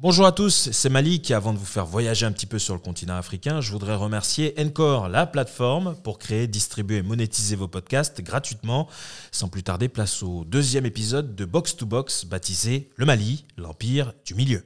Bonjour à tous, c'est Mali qui, Avant de vous faire voyager un petit peu sur le continent africain, je voudrais remercier Encore, la plateforme, pour créer, distribuer et monétiser vos podcasts gratuitement. Sans plus tarder, place au deuxième épisode de Box to Box, baptisé Le Mali, l'Empire du Milieu.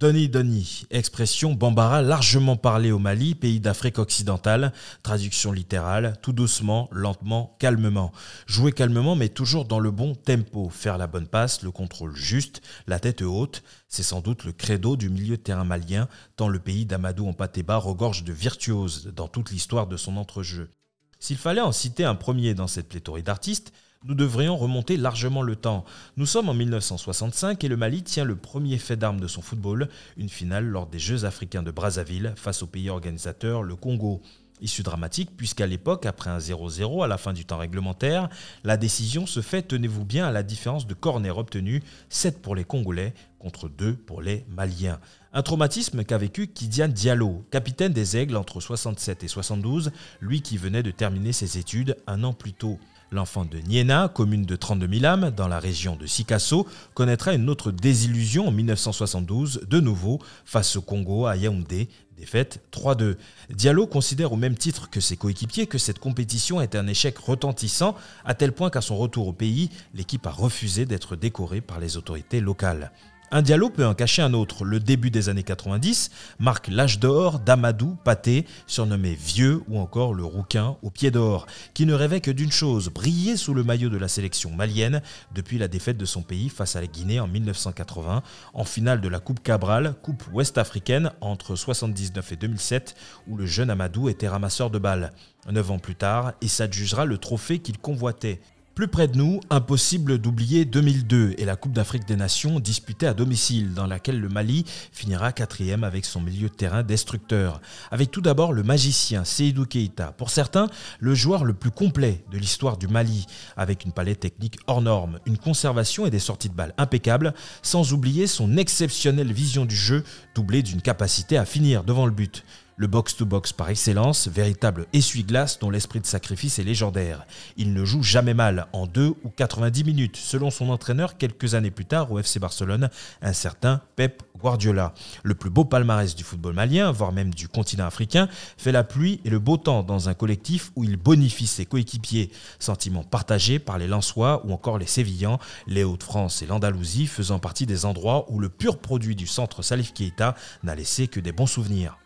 Donny Donny, expression bambara largement parlée au Mali, pays d'Afrique occidentale, traduction littérale, tout doucement, lentement, calmement. Jouer calmement mais toujours dans le bon tempo, faire la bonne passe, le contrôle juste, la tête haute, c'est sans doute le credo du milieu de terrain malien, tant le pays d'Amadou Empateba regorge de virtuoses dans toute l'histoire de son entrejeu. S'il fallait en citer un premier dans cette pléthore d'artistes, nous devrions remonter largement le temps. Nous sommes en 1965 et le Mali tient le premier fait d'armes de son football, une finale lors des Jeux africains de Brazzaville face au pays organisateur, le Congo. Issue dramatique puisqu'à l'époque, après un 0-0 à la fin du temps réglementaire, la décision se fait, tenez-vous bien, à la différence de corner obtenu, 7 pour les Congolais contre 2 pour les Maliens. Un traumatisme qu'a vécu Kidian Diallo, capitaine des Aigles entre 67 et 72, lui qui venait de terminer ses études un an plus tôt. L'enfant de Niena, commune de 32 000 âmes, dans la région de Sikasso, connaîtra une autre désillusion en 1972, de nouveau face au Congo à Yaoundé, défaite 3-2. Diallo considère au même titre que ses coéquipiers que cette compétition est un échec retentissant, à tel point qu'à son retour au pays, l'équipe a refusé d'être décorée par les autorités locales. Un dialogue peut en cacher un autre. Le début des années 90 marque l'âge d'or d'Amadou Paté, surnommé Vieux ou encore le Rouquin au pied d'or, qui ne rêvait que d'une chose, briller sous le maillot de la sélection malienne depuis la défaite de son pays face à la Guinée en 1980, en finale de la Coupe Cabral, Coupe ouest-africaine entre 1979 et 2007, où le jeune Amadou était ramasseur de balles. Neuf ans plus tard, il s'adjugera le trophée qu'il convoitait. Plus près de nous, impossible d'oublier 2002 et la Coupe d'Afrique des Nations disputée à domicile, dans laquelle le Mali finira quatrième avec son milieu de terrain destructeur. Avec tout d'abord le magicien Seydou Keita, pour certains le joueur le plus complet de l'histoire du Mali, avec une palette technique hors norme, une conservation et des sorties de balles impeccables, sans oublier son exceptionnelle vision du jeu, doublée d'une capacité à finir devant le but. Le box-to-box par excellence, véritable essuie-glace dont l'esprit de sacrifice est légendaire. Il ne joue jamais mal, en 2 ou 90 minutes, selon son entraîneur quelques années plus tard au FC Barcelone, un certain Pep Guardiola. Le plus beau palmarès du football malien, voire même du continent africain, fait la pluie et le beau temps dans un collectif où il bonifie ses coéquipiers. Sentiment partagé par les Lensois ou encore les Sévillans, les Hauts-de-France et l'Andalousie faisant partie des endroits où le pur produit du centre Salif Keita n'a laissé que des bons souvenirs.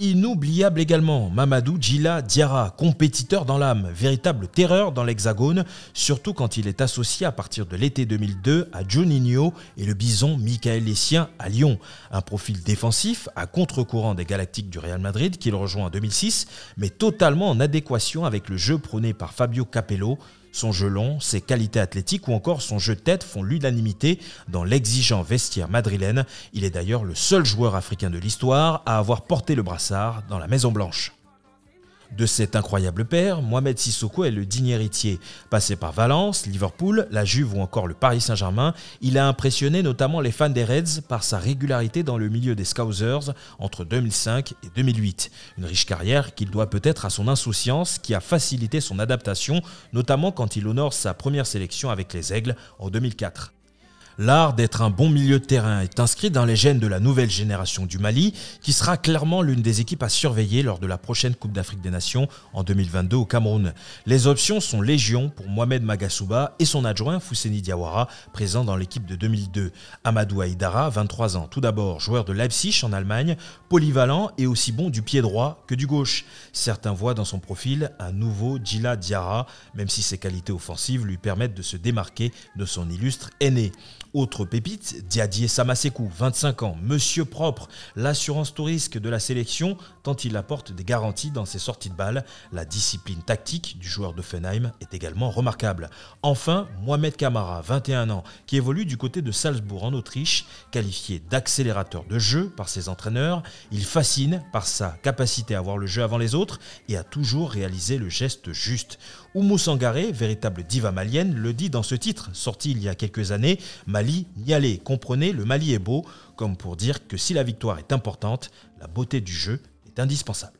Inoubliable également, Mamadou Djila Diara, compétiteur dans l'âme, véritable terreur dans l'hexagone, surtout quand il est associé à partir de l'été 2002 à Juninho et le bison Michael Essien à Lyon. Un profil défensif à contre-courant des Galactiques du Real Madrid qu'il rejoint en 2006, mais totalement en adéquation avec le jeu prôné par Fabio Capello, son jeu long, ses qualités athlétiques ou encore son jeu de tête font l'unanimité dans l'exigeant vestiaire madrilène. Il est d'ailleurs le seul joueur africain de l'histoire à avoir porté le brassard dans la Maison Blanche. De cet incroyable père, Mohamed Sissoko est le digne héritier. Passé par Valence, Liverpool, la Juve ou encore le Paris Saint-Germain, il a impressionné notamment les fans des Reds par sa régularité dans le milieu des Scousers entre 2005 et 2008. Une riche carrière qu'il doit peut-être à son insouciance qui a facilité son adaptation, notamment quand il honore sa première sélection avec les Aigles en 2004. L'art d'être un bon milieu de terrain est inscrit dans les gènes de la nouvelle génération du Mali, qui sera clairement l'une des équipes à surveiller lors de la prochaine Coupe d'Afrique des Nations en 2022 au Cameroun. Les options sont légion pour Mohamed Magasouba et son adjoint Fousseni Diawara, présent dans l'équipe de 2002. Amadou Aïdara, 23 ans, tout d'abord joueur de Leipzig en Allemagne, polyvalent et aussi bon du pied droit que du gauche. Certains voient dans son profil un nouveau Djila Diara, même si ses qualités offensives lui permettent de se démarquer de son illustre aîné. Autre pépite, Diadier Samasekou, 25 ans, monsieur propre, l'assurance tout de la sélection tant il apporte des garanties dans ses sorties de balles. La discipline tactique du joueur de Fenheim est également remarquable. Enfin, Mohamed Kamara, 21 ans, qui évolue du côté de Salzbourg en Autriche, qualifié d'accélérateur de jeu par ses entraîneurs, il fascine par sa capacité à voir le jeu avant les autres et à toujours réaliser le geste juste. Oumou Sangaré, véritable diva malienne, le dit dans ce titre, sorti il y a quelques années. Mali, allez, Comprenez, le Mali est beau, comme pour dire que si la victoire est importante, la beauté du jeu est indispensable.